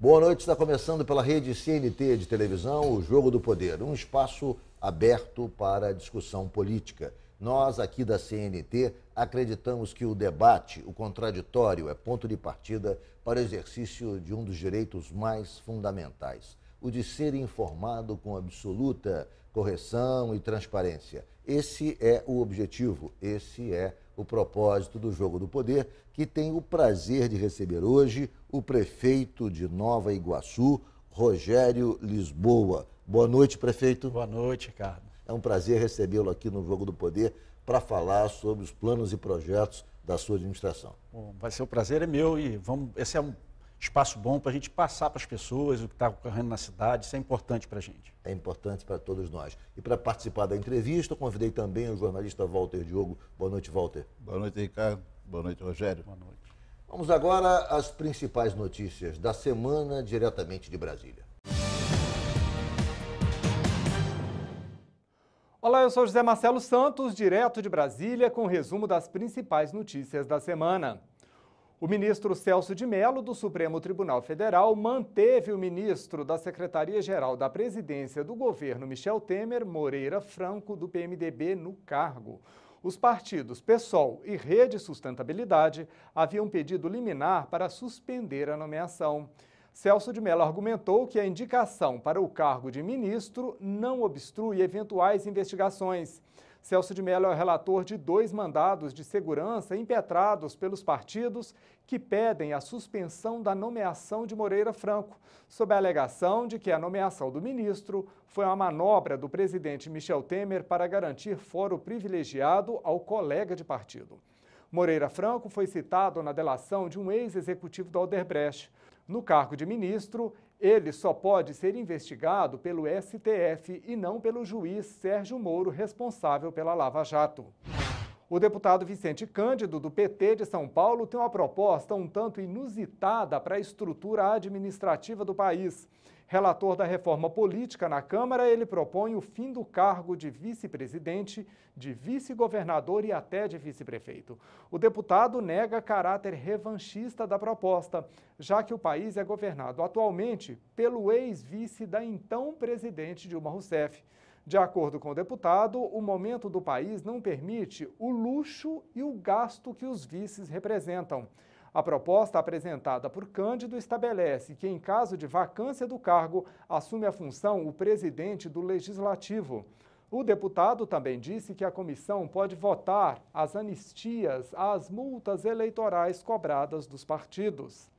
Boa noite, está começando pela rede CNT de televisão o Jogo do Poder, um espaço aberto para discussão política. Nós, aqui da CNT, acreditamos que o debate, o contraditório, é ponto de partida para o exercício de um dos direitos mais fundamentais, o de ser informado com absoluta correção e transparência. Esse é o objetivo, esse é o o propósito do Jogo do Poder, que tem o prazer de receber hoje o prefeito de Nova Iguaçu, Rogério Lisboa. Boa noite, prefeito. Boa noite, Ricardo. É um prazer recebê-lo aqui no Jogo do Poder para falar sobre os planos e projetos da sua administração. Bom, vai ser um prazer é meu e vamos, esse é um espaço bom para a gente passar para as pessoas o que está ocorrendo na cidade. Isso é importante para a gente. É importante para todos nós. E para participar da entrevista, convidei também o jornalista Walter Diogo. Boa noite, Walter. Boa noite, Ricardo. Boa noite, Rogério. Boa noite. Vamos agora às principais notícias da semana diretamente de Brasília. Olá, eu sou José Marcelo Santos, direto de Brasília, com o resumo das principais notícias da semana. O ministro Celso de Mello, do Supremo Tribunal Federal, manteve o ministro da Secretaria-Geral da Presidência do governo, Michel Temer, Moreira Franco, do PMDB, no cargo. Os partidos PSOL e Rede Sustentabilidade haviam pedido liminar para suspender a nomeação. Celso de Mello argumentou que a indicação para o cargo de ministro não obstrui eventuais investigações. Celso de Mello é o relator de dois mandados de segurança impetrados pelos partidos que pedem a suspensão da nomeação de Moreira Franco, sob a alegação de que a nomeação do ministro foi uma manobra do presidente Michel Temer para garantir foro privilegiado ao colega de partido. Moreira Franco foi citado na delação de um ex-executivo da Alderbrecht. No cargo de ministro, ele só pode ser investigado pelo STF e não pelo juiz Sérgio Moro, responsável pela Lava Jato. O deputado Vicente Cândido, do PT de São Paulo, tem uma proposta um tanto inusitada para a estrutura administrativa do país. Relator da reforma política na Câmara, ele propõe o fim do cargo de vice-presidente, de vice-governador e até de vice-prefeito. O deputado nega caráter revanchista da proposta, já que o país é governado atualmente pelo ex-vice da então presidente Dilma Rousseff. De acordo com o deputado, o momento do país não permite o luxo e o gasto que os vices representam. A proposta apresentada por Cândido estabelece que, em caso de vacância do cargo, assume a função o presidente do Legislativo. O deputado também disse que a comissão pode votar as anistias às multas eleitorais cobradas dos partidos.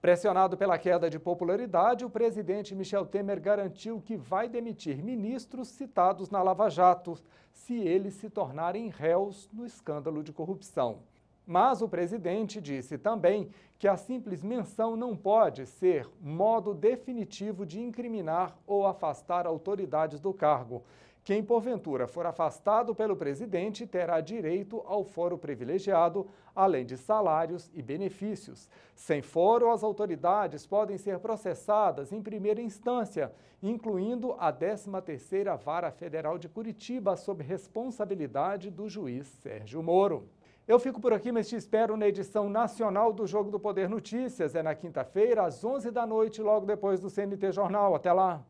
Pressionado pela queda de popularidade, o presidente Michel Temer garantiu que vai demitir ministros citados na Lava Jato se eles se tornarem réus no escândalo de corrupção. Mas o presidente disse também que a simples menção não pode ser modo definitivo de incriminar ou afastar autoridades do cargo. Quem porventura for afastado pelo presidente terá direito ao foro privilegiado, além de salários e benefícios. Sem foro, as autoridades podem ser processadas em primeira instância, incluindo a 13ª Vara Federal de Curitiba sob responsabilidade do juiz Sérgio Moro. Eu fico por aqui, mas te espero na edição nacional do Jogo do Poder Notícias. É na quinta-feira, às 11 da noite, logo depois do CNT Jornal. Até lá!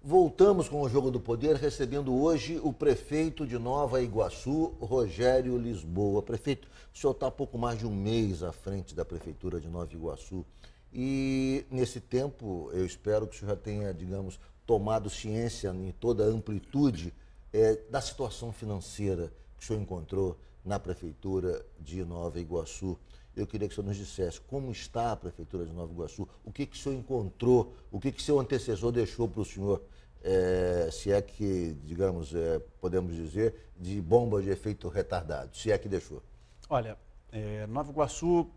Voltamos com o Jogo do Poder, recebendo hoje o prefeito de Nova Iguaçu, Rogério Lisboa. Prefeito, o senhor está há pouco mais de um mês à frente da prefeitura de Nova Iguaçu. E nesse tempo, eu espero que o senhor já tenha, digamos, tomado ciência em toda a amplitude é, da situação financeira que o senhor encontrou na Prefeitura de Nova Iguaçu. Eu queria que o senhor nos dissesse como está a Prefeitura de Nova Iguaçu, o que, que o senhor encontrou, o que, que seu antecessor deixou para o senhor, é, se é que, digamos, é, podemos dizer, de bomba de efeito retardado, se é que deixou. Olha, é, Nova Iguaçu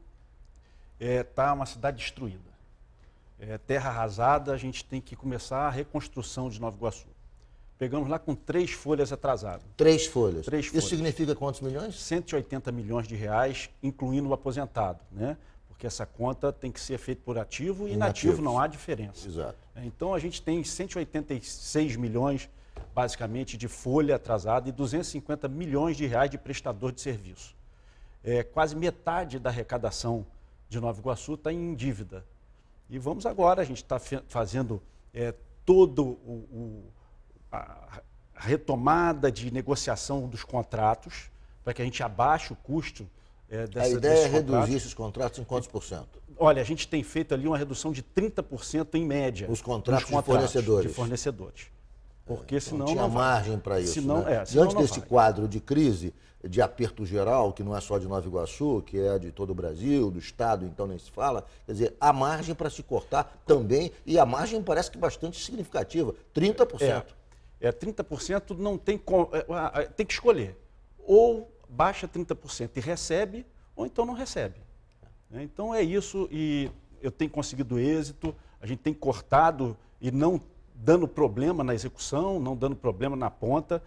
está é, uma cidade destruída. É, terra arrasada, a gente tem que começar a reconstrução de Nova Iguaçu. Pegamos lá com três folhas atrasadas Três folhas? Três Isso significa quantos milhões? 180 milhões de reais, incluindo o aposentado, né? Porque essa conta tem que ser feita por ativo e inativo não há diferença. Exato. É, então a gente tem 186 milhões, basicamente, de folha atrasada e 250 milhões de reais de prestador de serviço. É, quase metade da arrecadação de Nova Iguaçu está em dívida. E vamos agora, a gente está fazendo é, todo o, o a retomada de negociação dos contratos, para que a gente abaixe o custo é, dessa, A ideia é reduzir contratos. esses contratos em quantos por cento? Olha, a gente tem feito ali uma redução de 30% em média. Os contratos, contratos de fornecedores. De fornecedores. Porque é, então senão. Tinha não margem para isso. Senão, né? é, senão Diante desse vai. quadro de crise, de aperto geral, que não é só de Nova Iguaçu, que é de todo o Brasil, do Estado, então nem se fala, quer dizer, há margem para se cortar também, e a margem parece que bastante significativa 30%. É, é, 30% não tem, é, tem que escolher. Ou baixa 30% e recebe, ou então não recebe. Né? Então é isso e eu tenho conseguido êxito, a gente tem cortado e não dando problema na execução, não dando problema na ponta,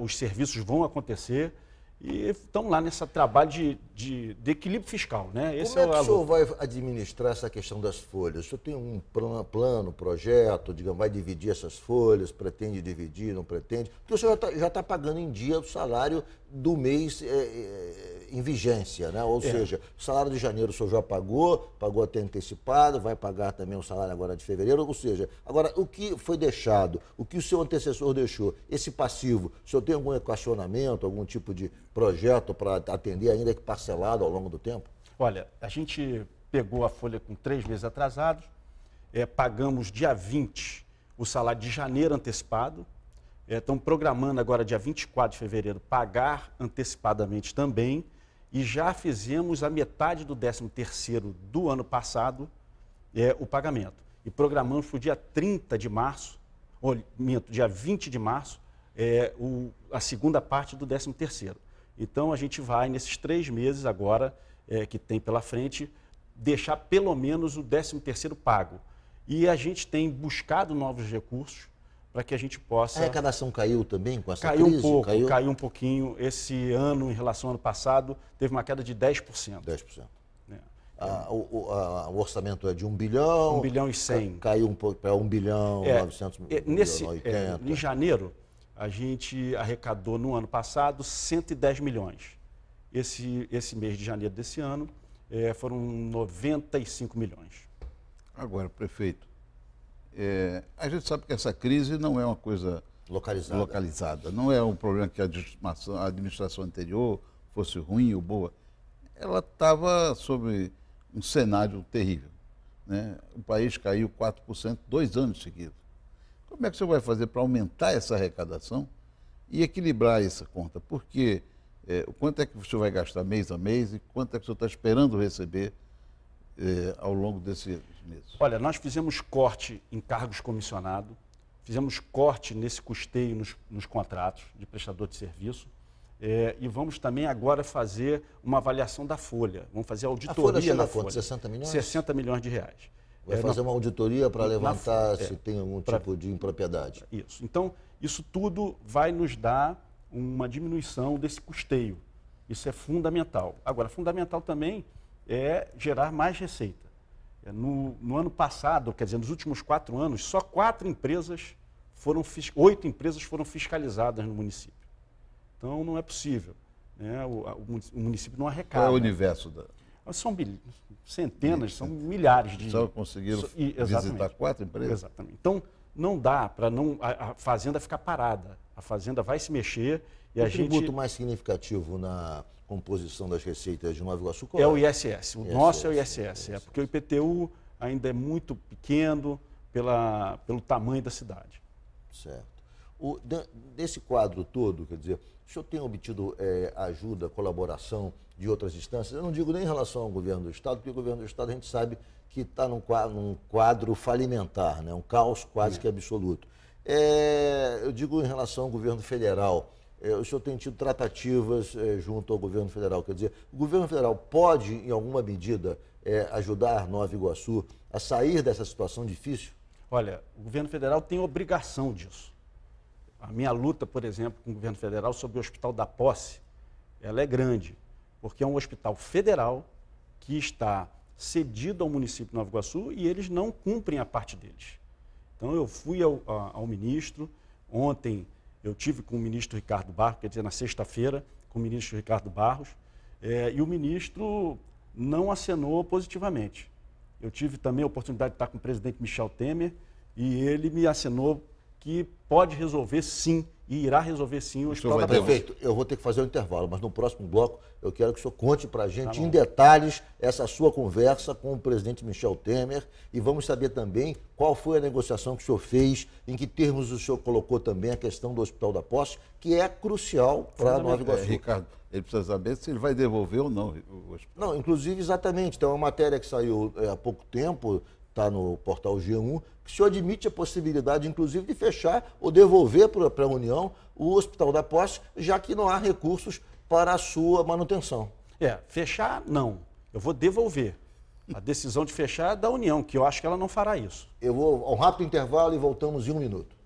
os serviços vão acontecer. E estão lá nesse trabalho de, de, de, equilíbrio fiscal. Né? Esse Como é, é que o senhor vai administrar essa questão das folhas? O senhor tem um plano, plano projeto, digamos, vai dividir essas folhas, pretende dividir, não pretende? Porque o senhor já está tá pagando em dia o salário do mês é, é, em vigência, né? Ou é. seja, o salário de janeiro o senhor já pagou, pagou até antecipado, vai pagar também o salário agora de fevereiro, ou seja, agora o que foi deixado, o que o seu antecessor deixou, esse passivo, o senhor tem algum equacionamento, algum tipo de projeto para atender ainda que parcelado ao longo do tempo? Olha, a gente pegou a folha com três meses atrasados, é, pagamos dia 20 o salário de janeiro antecipado, é, estão é, programando agora, dia 24 de fevereiro, pagar antecipadamente também e já fizemos a metade do 13º do ano passado é, o pagamento. E programamos para o dia 30 de março, ou minto, dia 20 de março, é, o, a segunda parte do 13º. Então, a gente vai, nesses três meses agora é, que tem pela frente, deixar pelo menos o 13º pago. E a gente tem buscado novos recursos para que a gente possa. A arrecadação caiu também com essa caiu crise? Um pouco, caiu? caiu um pouquinho. Esse ano, em relação ao ano passado, teve uma queda de 10%. 10%. É. Ah, o, a, o, orçamento é de 1 bilhão. 1 bilhão e 100. Caiu um pouco para é 1 bilhão, é, 900 é, nesse, 80. É, em janeiro, a gente arrecadou no ano passado 110 milhões. Esse, esse mês de janeiro desse ano é, foram 95 milhões. Agora, prefeito, é, a gente sabe que essa crise não é uma coisa localizada. localizada. Não é um problema que a administração, a administração anterior fosse ruim ou boa. Ela estava sob um cenário terrível. Né? O país caiu 4% dois anos seguidos. Como é que você vai fazer para aumentar essa arrecadação e equilibrar essa conta? Porque é, quanto é que você vai gastar mês a mês e quanto é que você está esperando receber eh, ao longo desses meses? Olha, nós fizemos corte em cargos comissionados, fizemos corte nesse custeio nos, nos contratos de prestador de serviço. Eh, e vamos também agora fazer uma avaliação da Folha. Vamos fazer auditoria a Folha na Folha. 60 milhões? 60 milhões de reais. Vai é, fazer na... uma auditoria para levantar se é, tem algum pra... tipo de impropriedade. Isso. Então, isso tudo vai nos dar uma diminuição desse custeio. Isso é fundamental. Agora, fundamental também é gerar mais receita. É, no, no, ano passado, quer dizer, nos últimos quatro anos, só quatro empresas foram, oito empresas foram fiscalizadas no município. Então, não é possível. Né? O, o, município não arrecada. Qual é o universo da... São centenas, são milhares de... Só conseguiram e, visitar quatro empresas? Exatamente. Então, não dá para não a, a fazenda ficar parada. A Fazenda vai se mexer e o a gente. O mais significativo na composição das receitas de Nova Iguaçu qual é? o é? ISS. O ISS, nosso é o ISS, ISS. É porque o IPTU ainda é muito pequeno pela, pelo tamanho da cidade. Certo. O, desse quadro todo, quer dizer, o senhor tem obtido é, ajuda, colaboração de outras instâncias? Eu não digo nem em relação ao governo do Estado, porque o governo do Estado a gente sabe que está num, num, quadro falimentar, né? um caos quase é. que absoluto. É, eu digo em relação ao governo federal. É, o senhor tem tido tratativas é, junto ao governo federal. Quer dizer, o governo federal pode, em alguma medida, é, ajudar Nova Iguaçu a sair dessa situação difícil? Olha, o governo federal tem obrigação disso. A minha luta, por exemplo, com o governo federal sobre o Hospital da Posse, ela é grande, porque é um hospital federal que está cedido ao município de Nova Iguaçu e eles não cumprem a parte deles. Então eu fui ao, ao ministro, ontem eu tive com o ministro Ricardo Barros, quer dizer, na sexta-feira, com o ministro Ricardo Barros, é, e o ministro não acenou positivamente. Eu tive também a oportunidade de estar com o presidente Michel Temer e ele me acenou que pode resolver sim e irá resolver sim o hospital da Prefeito, eu vou ter que fazer um intervalo, mas no próximo bloco eu quero que o senhor conte para a tá gente tá em detalhes essa sua conversa com o presidente Michel Temer e vamos saber também qual foi a negociação que o senhor fez, em que termos o senhor colocou também a questão do Hospital da Posse, que é crucial para Nova Iguaçu. É, Ricardo, ele precisa saber se ele vai devolver ou não o hospital. Não, inclusive, exatamente. Tem uma matéria que saiu é, há pouco tempo está no portal G1, que o senhor admite a possibilidade, inclusive, de fechar ou devolver para a União o Hospital da Posse, já que não há recursos para a sua manutenção. É, fechar não. Eu vou devolver. A decisão de fechar é da União, que eu acho que ela não fará isso. Eu vou a um rápido intervalo e voltamos em um minuto.